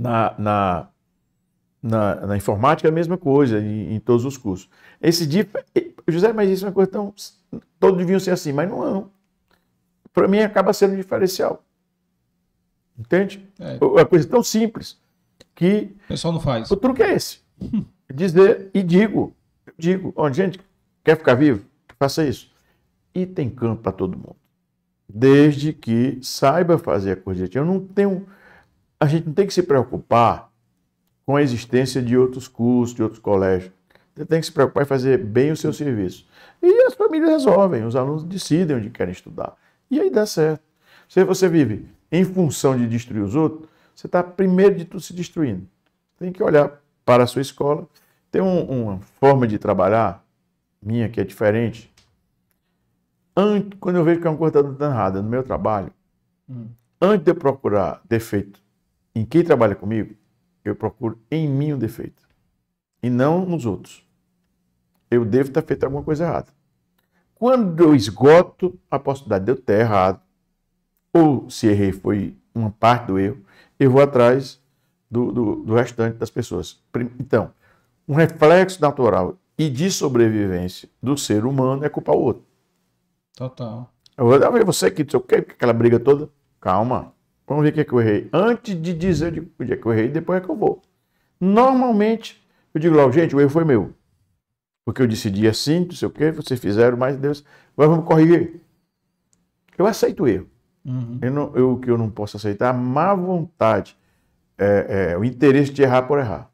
Na, na, na, na informática é a mesma coisa, em, em, todos os cursos. Esse dia, José, mas isso é uma coisa tão. Todos deviam ser assim, mas não. É não. Para mim acaba sendo diferencial. Entende? É. é. Uma coisa tão simples que. O pessoal não faz. O truque é esse. Dizer, e digo, digo, a gente, quer ficar vivo? Faça isso. E tem campo para todo mundo. Desde que saiba fazer a coisa Eu não tenho a gente não tem que se preocupar com a existência de outros cursos, de outros colégios. Você tem que se preocupar em fazer bem o seu serviço. E as famílias resolvem, os alunos decidem onde querem estudar. E aí dá certo. Se você vive em função de destruir os outros, você está primeiro de tudo se destruindo. Tem que olhar para a sua escola. Tem um, uma forma de trabalhar minha que é diferente. Antes, quando eu vejo que é uma coisa está dando errada no meu trabalho, hum. antes de eu procurar defeito em quem trabalha comigo, eu procuro em mim o um defeito e não nos outros. Eu devo ter feito alguma coisa errada. Quando eu esgoto a possibilidade de eu ter errado, ou se errei foi uma parte do erro, eu vou atrás do, do, do restante das pessoas. Então, um reflexo natural e de sobrevivência do ser humano é culpar o outro. Total. Eu vou, ah, você que, não sei o que, aquela briga toda, calma. Vamos ver o que, é que eu errei. Antes de dizer eu digo, onde é que eu errei, depois é que eu vou. Normalmente, eu digo logo, gente, o erro foi meu. Porque eu decidi assim, não sei o que, vocês fizeram, mas Deus. agora vamos corrigir. Eu aceito o erro. Uhum. Eu não, eu, o que eu não posso aceitar a má vontade, é, é, o interesse de errar por errar.